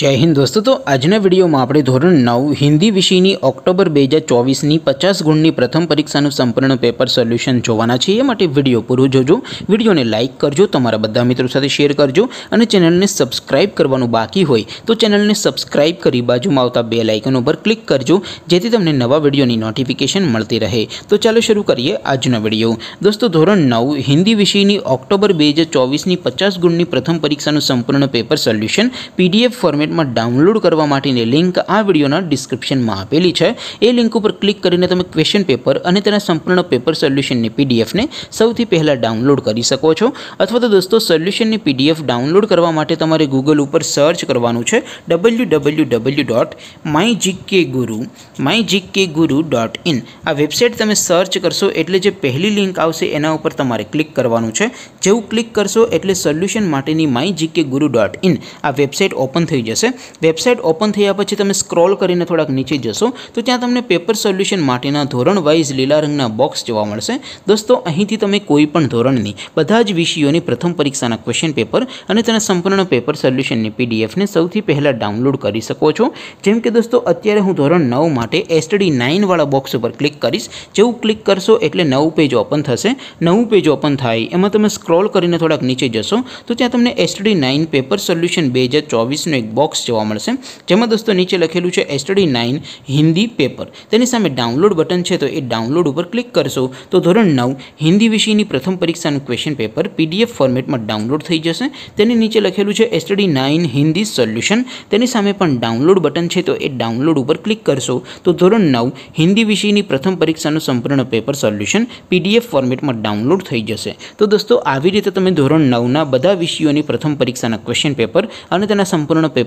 जय हिंद दोस्तों तो आज ने वीडियो मा आपले ધોરણ 9 हिंदी विषयनी अक्टूबर 2024 ની 50 ગુણની પ્રથમ પરીક્ષા નું સંપૂર્ણ પેપર સોલ્યુશન જોવાના છે એ માટે વિડિયો પૂરું જોજો વિડિયોને લાઈક કરજો તમારા બધા મિત્રો સાથે શેર કરજો અને ચેનલને સબ્સ્ક્રાઇબ કરવાનું બાકી હોય તો ચેનલને સબ્સ્ક્રાઇબ કરી बाजूમાં આવતા બેલ આઇકન ઉપર ક્લિક કરજો જેથી તમને નવા વીડિયોની નોટિફિકેશન મળતી રહે તો ચાલો શરૂ કરીએ આજનો વિડિયો दोस्तों ધોરણ 9 हिंदी विषयनी अक्टूबर 2024 ની 50 ગુણની પ્રથમ પરીક્ષા નું સંપૂર્ણ પેપર સોલ્યુશન PDF ફોર્મેટ માં ડાઉનલોડ કરવા માટેની લિંક આ વિડિયોના ડિસ્ક્રિપ્શનમાં આપેલી છે એ લિંક ઉપર ક્લિક કરીને તમે ક્વેશ્ચન પેપર અને તેના સંપૂર્ણ પેપર સોલ્યુશનની પીડીએફ ને સૌથી પહેલા ડાઉનલોડ કરી શકો છો અથવા તો દોસ્તો સોલ્યુશનની પીડીએફ ડાઉનલોડ કરવા માટે તમારે Google ઉપર સર્ચ કરવાનું છે www.mygkguru mygkguru.in આ વેબસાઈટ તમે સર્ચ કરશો એટલે જે પહેલી લિંક આવશે એના ઉપર તમારે ક્લિક કરવાનું છે જેવું ક્લિક કરશો એટલે સોલ્યુશન માટેની mygkguru.in આ વેબસાઈટ ઓપન થઈ જ વેબસાઇટ ઓપન થઈયા પછી તમે સ્ક્રોલ કરીને થોડાક નીચે જશો તો ત્યાં તમને પેપર સોલ્યુશન માટેના ધોરણ વાઇઝ લીલા રંગના બોક્સ જોવા મળશે દોસ્તો અહીંથી તમે કોઈ પણ ધોરણની બધા જ વિષયોની પ્રથમ પરીક્ષાના ક્વેશ્ચન પેપર અને તેના સંપૂર્ણના પેપર સોલ્યુશનની પીડીએફ ને સૌથી પહેલા ડાઉનલોડ કરી શકો છો જેમ કે દોસ્તો અત્યારે હું ધોરણ 9 માટે STD 9 વાળા બોક્સ પર ક્લિક કરીશ જેવું ક્લિક કરશો એટલે નવું પેજ ઓપન થશે નવું પેજ ઓપન થાય એમાં તમે સ્ક્રોલ કરીને થોડાક નીચે જશો તો ત્યાં તમને STD 9 પેપર સોલ્યુશન 2024 નું એક જોવા મળશે જેમ કે દોસ્તો નીચે લખેલું છે STD 9 હિન્દી પેપર તેની સામે ડાઉનલોડ બટન છે તો એ ડાઉનલોડ ઉપર ક્લિક કરશો તો ધોરણ 9 હિન્દી વિષયની પ્રથમ પરીક્ષાનું ક્વેશ્ચન પેપર PDF ફોર્મેટમાં ડાઉનલોડ થઈ જશે તેની નીચે લખેલું છે STD 9 હિન્દી સોલ્યુશન તેની સામે પણ ડાઉનલોડ બટન છે તો એ ડાઉનલોડ ઉપર ક્લિક કરશો તો ધોરણ 9 હિન્દી વિષયની પ્રથમ પરીક્ષાનું સંપૂર્ણ પેપર સોલ્યુશન PDF ફોર્મેટમાં ડાઉનલોડ થઈ જશે તો દોસ્તો આવી રીતે તમે ધોરણ 9 ના બધા વિષયોની પ્રથમ પરીક્ષાના ક્વેશ્ચન પેપર અને તેના સંપૂર્ણ